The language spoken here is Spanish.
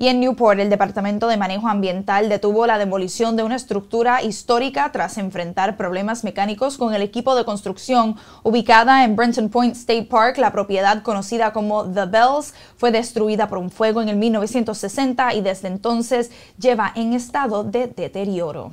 Y en Newport, el Departamento de Manejo Ambiental detuvo la demolición de una estructura histórica tras enfrentar problemas mecánicos con el equipo de construcción. Ubicada en Brenton Point State Park, la propiedad conocida como The Bells fue destruida por un fuego en el 1960 y desde entonces lleva en estado de deterioro.